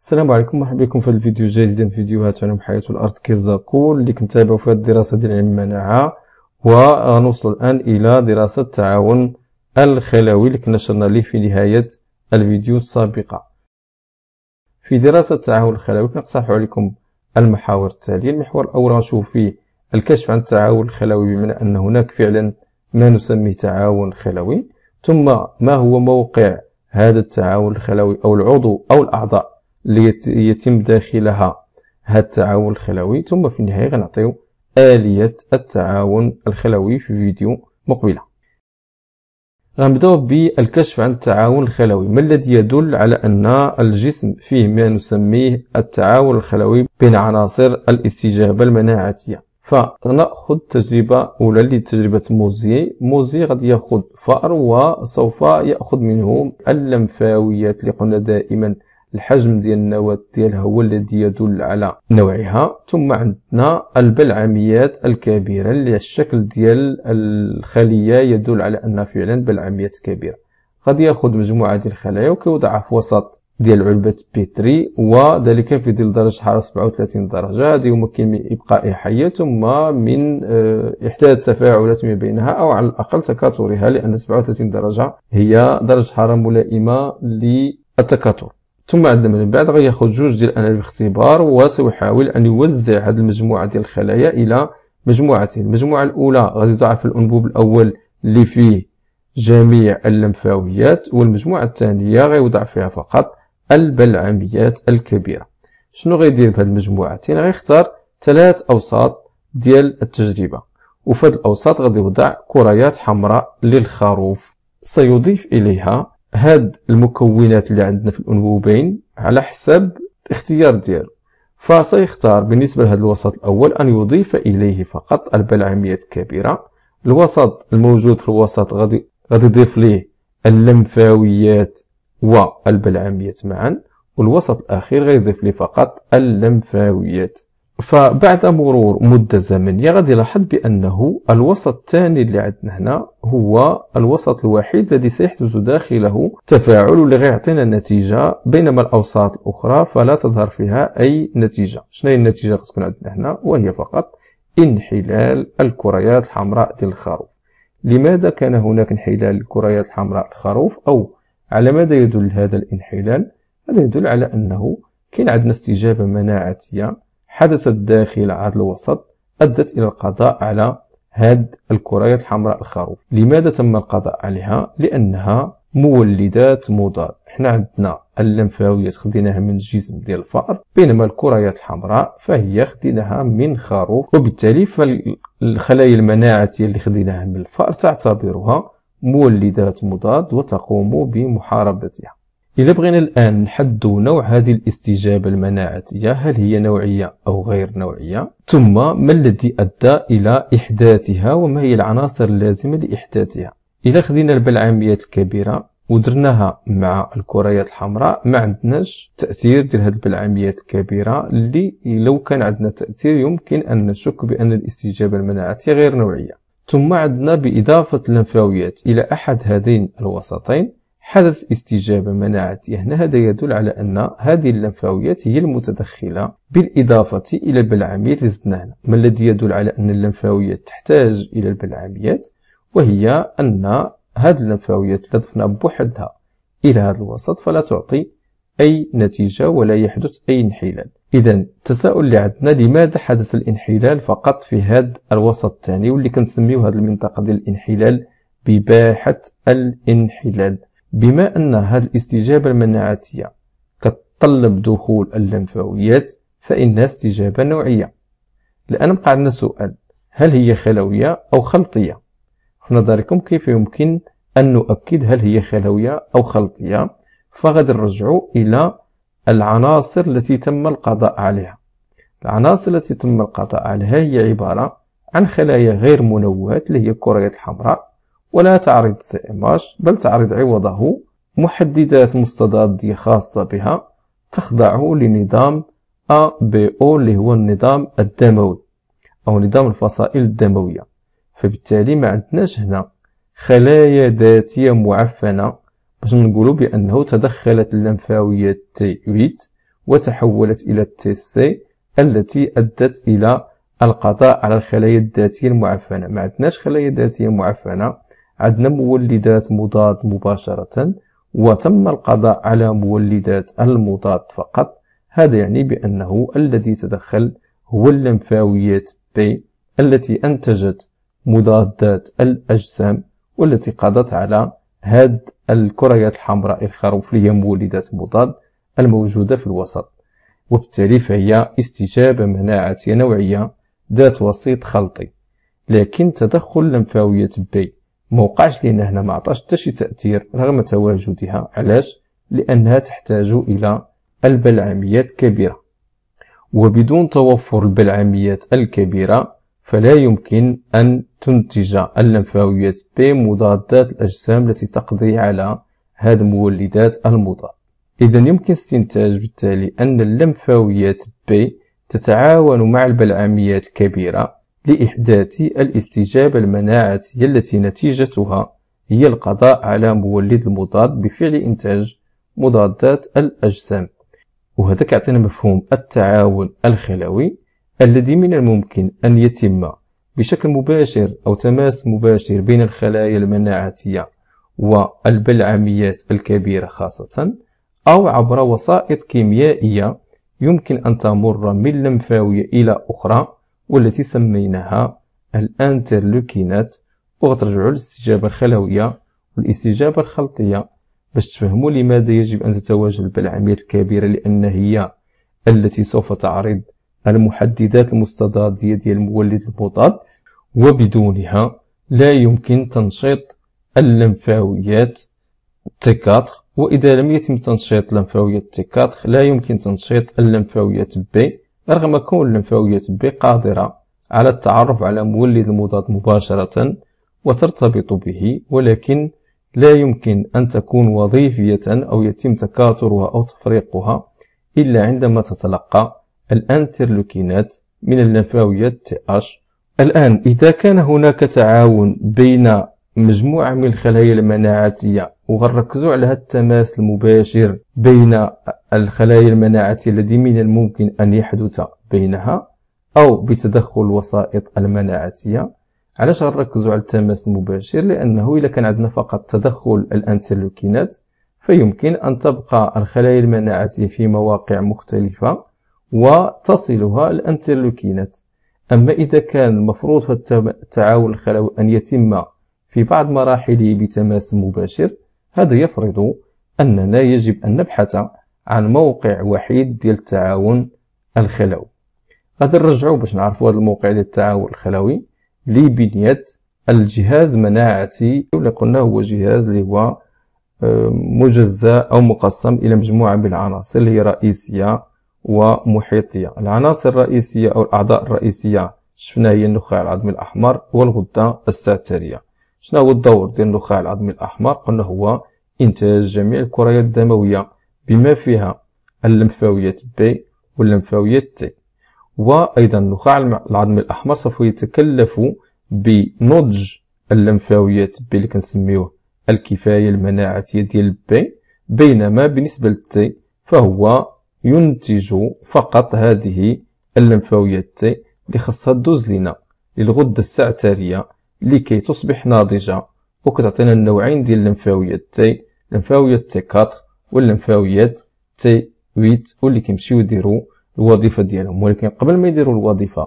السلام عليكم مرحبا بكم في الفيديو الجديد من فيديوهات عن حياة الأرض كيزاكو اللي كنتابعو في الدراسة ديال علم المناعة وغنوصلو الآن إلى دراسة التعاون الخلوي اللي كنا شرنا ليه في نهاية الفيديو السابقة في دراسة التعاون الخلوي كنقترحو عليكم المحاور التالية المحور الأول غنشوف فيه الكشف عن التعاون الخلوي بمعنى أن هناك فعلا ما نسميه تعاون خلوي ثم ما هو موقع هذا التعاون الخلوي أو العضو أو الأعضاء ليتم داخلها هذا التعاون الخلوي ثم في النهاية غنعطيو آلية التعاون الخلوي في فيديو مقبلة غنبداو بالكشف عن التعاون الخلوي ما الذي يدل على أن الجسم فيه ما نسميه التعاون الخلوي بين عناصر الاستجابة المناعتية فناخذ تجربه اولى لتجربه موزي موزي غادي ياخذ فأر وسوف ياخذ منه اللمفاويات اللي قلنا دائما الحجم ديال النواة ديالها هو الذي يدل على نوعها ثم عندنا البلعميات الكبيرة اللي الشكل ديال الخلية يدل على أنها فعلا بلعميات كبيرة غادي ياخذ مجموعة ديال الخلايا وكيوضعها في وسط ديال علبة بيتري وذلك في ظل درجة حرارة 37 درجة هذه يمكن إبقائها حية ثم من آه، إحدى التفاعلات ما بينها أو على الأقل تكاثرها لأن 37 درجة هي درجة حرارة ملائمة للتكاثر ثم عندنا من بعد غياخد جوج ديال اناليب الاختبار وسيحاول ان يوزع هذه المجموعه ديال الخلايا الى مجموعتين المجموعه الاولى غادي يضاعف الانبوب الاول اللي فيه جميع اللمفاويات والمجموعه الثانيه غيوضع فيها فقط البلعميات الكبيره شنو غيدير بهاد المجموعتين غيختار ثلاث اوساط ديال التجربه وفي هاد الاوساط غادي يوضع كريات حمراء للخروف سيضيف اليها هاد المكونات اللي عندنا في الانبوبين على حسب الاختيار ديالو فسيختار بالنسبة لهذا الوسط الأول أن يضيف إليه فقط البلعميات الكبيرة الوسط الموجود في الوسط غادي غادي يضيف ليه اللمفاويات والبلعميات معا والوسط الأخير غادي يضيف ليه فقط اللمفاويات فبعد مرور مدة زمنية غادي يلاحظ بأنه الوسط الثاني اللي عندنا هنا هو الوسط الوحيد الذي سيحدث داخله تفاعل اللي غيعطينا النتيجة بينما الأوساط الأخرى فلا تظهر فيها أي نتيجة شنو هي النتيجة غتكون عندنا هنا وهي فقط انحلال الكريات الحمراء ديال الخروف لماذا كان هناك انحلال الكريات الحمراء الخروف أو على ماذا يدل هذا الانحلال هذا يدل على أنه كاين عندنا استجابة مناعتية حدثت داخل هذا الوسط أدت إلى القضاء على هاد الكريات الحمراء الخروف لماذا تم القضاء عليها لأنها مولدات مضاد حنا عندنا اللمفاويات خديناها من الجسم ديال الفأر بينما الكريات الحمراء فهي خديناها من خروف وبالتالي فالخلايا المناعتية اللي خديناها من الفأر تعتبرها مولدات مضاد وتقوم بمحاربتها إذا بغينا الآن نحدوا نوع هذه الاستجابة المناعتية هل هي نوعية أو غير نوعية ثم ما الذي أدى إلى إحداثها وما هي العناصر اللازمة لإحداثها إذا خذينا البلعاميات الكبيرة ودرناها مع الكريات الحمراء ما عندناش تاثير ديال هذه البلعاميات الكبيره اللي لو كان عندنا تاثير يمكن ان نشك بان الاستجابه المناعتيه غير نوعيه ثم عندنا باضافه اللمفاويات الى احد هذين الوسطين حدث استجابة مناعتي هنا هذا يدل على أن هذه اللمفاويات هي المتدخلة بالإضافة إلى البلعميات اللي زدناها هنا ما الذي يدل على أن اللمفاويات تحتاج إلى البلعميات وهي أن هذه اللمفاويات اللي ضفنا بوحدها إلى هذا الوسط فلا تعطي أي نتيجة ولا يحدث أي انحلال إذا التساؤل اللي عندنا لماذا حدث الانحلال فقط في هذا الوسط الثاني واللي كنسميو هذه المنطقة ديال الانحلال بباحة الانحلال بما أن هذه الاستجابة المناعتية كتطلب دخول اللمفاويات فإنها استجابة نوعية الآن بقى عندنا سؤال هل هي خلوية أو خلطية في نظركم كيف يمكن أن نؤكد هل هي خلوية أو خلطية فغادي نرجعو إلى العناصر التي تم القضاء عليها العناصر التي تم القضاء عليها هي عبارة عن خلايا غير منوهة اللي هي الكريات الحمراء ولا تعرض سي بل تعرض عوضه محددات مستضادية خاصة بها تخضع لنظام ا او اللي هو النظام الدموي أو نظام الفصائل الدموية فبالتالي ما عندناش هنا خلايا ذاتية معفنة باش نقولوا بأنه تدخلت اللمفاوية تي 8 وتحولت إلى تي سي التي أدت إلى القضاء على الخلايا الذاتية المعفنة ما عندناش خلايا ذاتية معفنة عندنا مولدات مضاد مباشرة وتم القضاء على مولدات المضاد فقط هذا يعني بأنه الذي تدخل هو اللمفاويات B التي أنتجت مضادات الأجسام والتي قضت على هاد الكريات الحمراء الخروف هي مولدات مضاد الموجودة في الوسط وبالتالي فهي استجابة مناعتية نوعية ذات وسيط خلطي لكن تدخل لمفاوية بي موقعش لان هنا ما عطاش حتى شي تأثير رغم تواجدها علاش لأنها تحتاج إلى البلعميات كبيرة وبدون توفر البلعميات الكبيرة فلا يمكن أن تنتج اللمفاويات بي مضادات الأجسام التي تقضي على هذه المولدات المضاد إذا يمكن استنتاج بالتالي أن اللمفاويات بي تتعاون مع البلعميات الكبيرة لإحداث الاستجابة المناعتية التي نتيجتها هي القضاء على مولد المضاد بفعل إنتاج مضادات الأجسام وهذا كيعطينا مفهوم التعاون الخلوي الذي من الممكن أن يتم بشكل مباشر أو تماس مباشر بين الخلايا المناعتية والبلعميات الكبيرة خاصة أو عبر وسائط كيميائية يمكن أن تمر من لمفاوية إلى أخرى والتي سميناها الانترلوكينات وغترجعوا للاستجابة الخلوية والاستجابة الخلطية باش تفهموا لماذا يجب أن تتواجد بالعملية الكبيرة لأن هي التي سوف تعرض المحددات المستضادية ديال المولد المضاد وبدونها لا يمكن تنشيط اللمفاويات t وإذا لم يتم تنشيط لمفاويات t لا يمكن تنشيط اللمفاويات بي رغم كون اللمفاوية B قادرة على التعرف على مولد المضاد مباشرة وترتبط به ولكن لا يمكن أن تكون وظيفية أو يتم تكاثرها أو تفريقها إلا عندما تتلقى الأنترلوكينات من اللمفاوية TH الآن إذا كان هناك تعاون بين مجموعة من الخلايا المناعتية وغنركزوا على هذا التماس المباشر بين الخلايا المناعتية الذي من الممكن أن يحدث بينها أو بتدخل الوسائط المناعتية علاش غنركزوا على التماس المباشر لأنه إذا كان عندنا فقط تدخل الأنترلوكينات فيمكن أن تبقى الخلايا المناعتية في مواقع مختلفة وتصلها الأنترلوكينات أما إذا كان المفروض في التعاون الخلوي أن يتم في بعض مراحله بتماس مباشر هذا يفرض أننا يجب أن نبحث عن موقع وحيد ديال التعاون الخلوي غادي نرجعو باش نعرفو هذا الموقع ديال التعاون الخلوي لبنية الجهاز مناعتي اللي قلنا هو جهاز اللي هو آه، مجزأ أو مقسم إلى مجموعة من العناصر اللي هي رئيسية ومحيطية العناصر الرئيسية أو الأعضاء الرئيسية شفنا هي النخاع العظمي الأحمر والغدة الساترية شنو هو الدور ديال النخاع العظمي الأحمر قلنا هو إنتاج جميع الكريات الدموية بما فيها اللمفاويات بي واللمفاويات تي وأيضا النخاع العظمي الأحمر سوف يتكلف بنضج اللمفاويات بي اللي كنسميوه الكفاية المناعتية ديال بي بينما بالنسبة للتي فهو ينتج فقط هذه اللمفاويات تي اللي خاصها دوز لينا للغدة السعترية لكي تصبح ناضجة وكتعطينا النوعين ديال اللمفاويات تي لمفاويات تي 4 واللمفاويات تي 8 واللي كيمشيو يديروا الوظيفة ديالهم ولكن قبل ما يديروا الوظيفة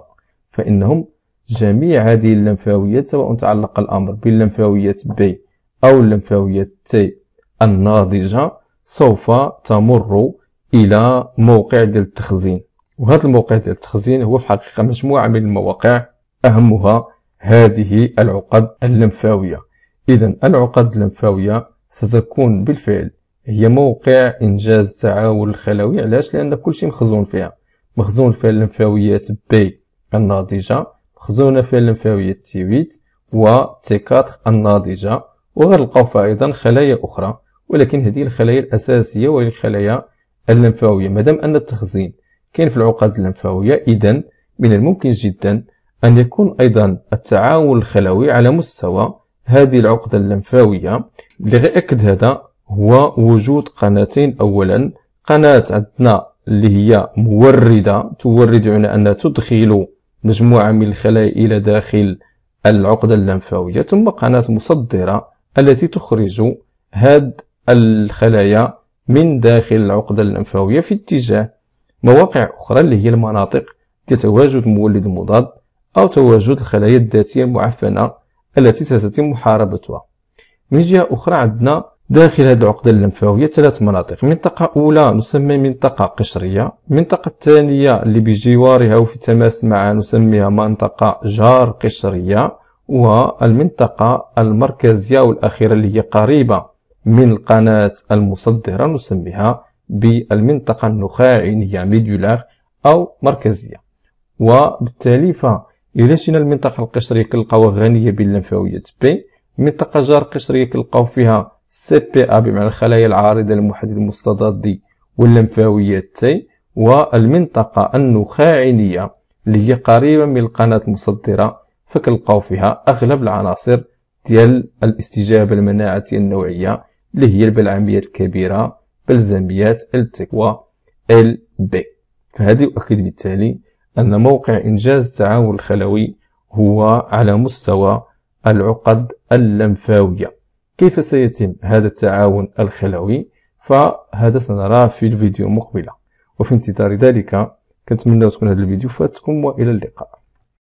فإنهم جميع هذه اللمفاويات سواء تعلق الأمر باللمفاويات بي أو اللمفاويات تي الناضجة سوف تمر إلى موقع ديال التخزين وهذا الموقع ديال التخزين هو في الحقيقة مجموعة من المواقع أهمها هذه العقد اللمفاوية إذا العقد اللمفاوية ستكون بالفعل هي موقع إنجاز التعاون الخلوي علاش لأن كل شيء مخزون فيها مخزون فيها اللمفاويات بي الناضجة مخزونة فيها اللمفاويات تي ويت و تي 4 الناضجة وغنلقاو فيها أيضا خلايا أخرى ولكن هذه الخلايا الأساسية وهي الخلايا اللمفاوية مادام أن التخزين كاين في العقد اللمفاوية إذا من الممكن جدا أن يكون أيضا التعاون الخلوي على مستوى هذه العقدة اللمفاوية اللي غيأكد هذا هو وجود قناتين أولا قناة عندنا اللي هي موردة تورد يعني أنها تدخل مجموعة من الخلايا إلى داخل العقدة اللمفاوية ثم قناة مصدرة التي تخرج هاد الخلايا من داخل العقدة اللمفاوية في اتجاه مواقع أخرى اللي هي المناطق تتواجد مولد مضاد أو تواجد الخلايا الذاتية المعفنة التي ستتم محاربتها من جهة أخرى عندنا داخل هذه العقدة اللمفاوية ثلاث مناطق منطقة أولى نسمى منطقة قشرية المنطقة الثانية اللي بجوارها وفي تماس معها نسميها منطقة جار قشرية والمنطقة المركزية والأخيرة اللي هي قريبة من القناة المصدرة نسميها بالمنطقة النخاعية يعني ميديولار أو مركزية وبالتالي ف الى سينا المنطقة القشرية كنلقاوها غنية باللمفاويات بي منطقة جار قشرية كنلقاو فيها سي بي أ بمعنى الخلايا العارضة للمحدد المستضاد دي واللمفاويات تي والمنطقة النخاعينية اللي هي قريبة من القناة المصدرة فكنلقاو فيها أغلب العناصر ديال الاستجابة المناعيه النوعية اللي هي البلعميات الكبيرة بلزميات التكوى ال بي فهذه يؤكد بالتالي أن موقع إنجاز التعاون الخلوي هو على مستوى العقد اللمفاوية كيف سيتم هذا التعاون الخلوي فهذا سنراه في الفيديو المقبلة وفي انتظار ذلك كنتمنى تكون هذا الفيديو فاتكم وإلى اللقاء